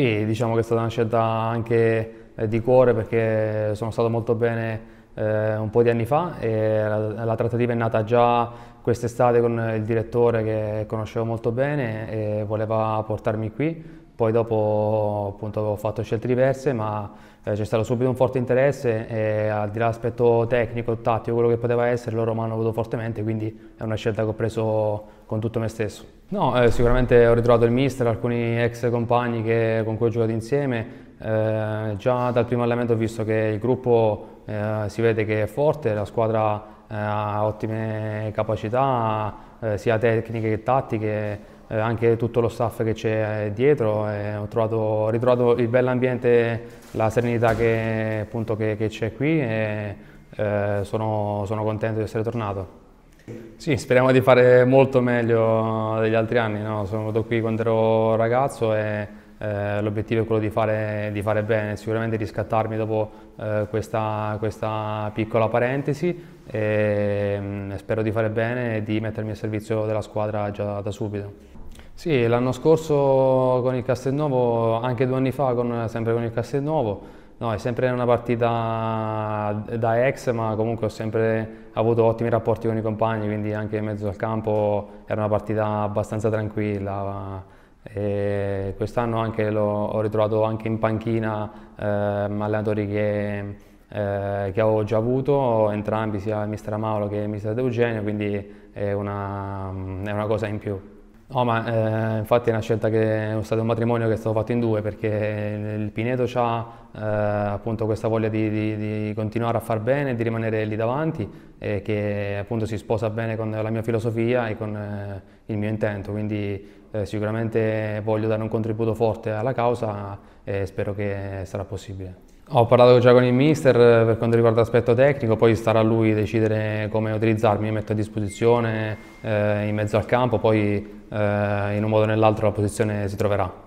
Sì, diciamo che è stata una scelta anche eh, di cuore perché sono stato molto bene eh, un po' di anni fa e la, la trattativa è nata già quest'estate con il direttore che conoscevo molto bene e voleva portarmi qui poi dopo appunto, avevo fatto scelte diverse, ma eh, c'è stato subito un forte interesse e al di là dell'aspetto tecnico, tattico, quello che poteva essere, loro mi hanno voluto fortemente, quindi è una scelta che ho preso con tutto me stesso. No, eh, sicuramente ho ritrovato il mister, alcuni ex compagni che, con cui ho giocato insieme. Eh, già dal primo allenamento ho visto che il gruppo eh, si vede che è forte, la squadra eh, ha ottime capacità, eh, sia tecniche che tattiche eh, anche tutto lo staff che c'è eh, dietro. Eh, ho, trovato, ritrovato il bell'ambiente, la serenità che, appunto, che, che c'è qui e eh, sono, sono contento di essere tornato. Sì, speriamo di fare molto meglio degli altri anni. No? Sono venuto qui quando ero ragazzo e eh, l'obiettivo è quello di fare, di fare, bene, sicuramente riscattarmi dopo eh, questa, questa, piccola parentesi e mh, mm, spero di fare bene e di mettermi a servizio della squadra già da subito. Sì, l'anno scorso con il Castelnuovo, anche due anni fa con, sempre con il Castelnuovo, No, è sempre una partita da ex, ma comunque ho sempre avuto ottimi rapporti con i compagni, quindi anche in mezzo al campo era una partita abbastanza tranquilla. E quest'anno ho ritrovato anche in panchina eh, allenatori che, eh, che, avevo già avuto, entrambi, sia il mister Amauro che il mister De Eugenio, quindi è una, è una cosa in più. No, ma eh, infatti è una scelta che è stato un matrimonio che è stato fatto in due perché il Pineto ha eh, appunto questa voglia di, di, di, continuare a far bene, di rimanere lì davanti e che appunto si sposa bene con la mia filosofia e con eh, il mio intento, quindi eh, sicuramente voglio dare un contributo forte alla causa e spero che sarà possibile. Ho parlato già con il mister eh, per quanto riguarda l'aspetto tecnico, poi starà a lui decidere come utilizzarmi, mi metto a disposizione eh, in mezzo al campo, poi eh, in un modo o nell'altro la posizione si troverà.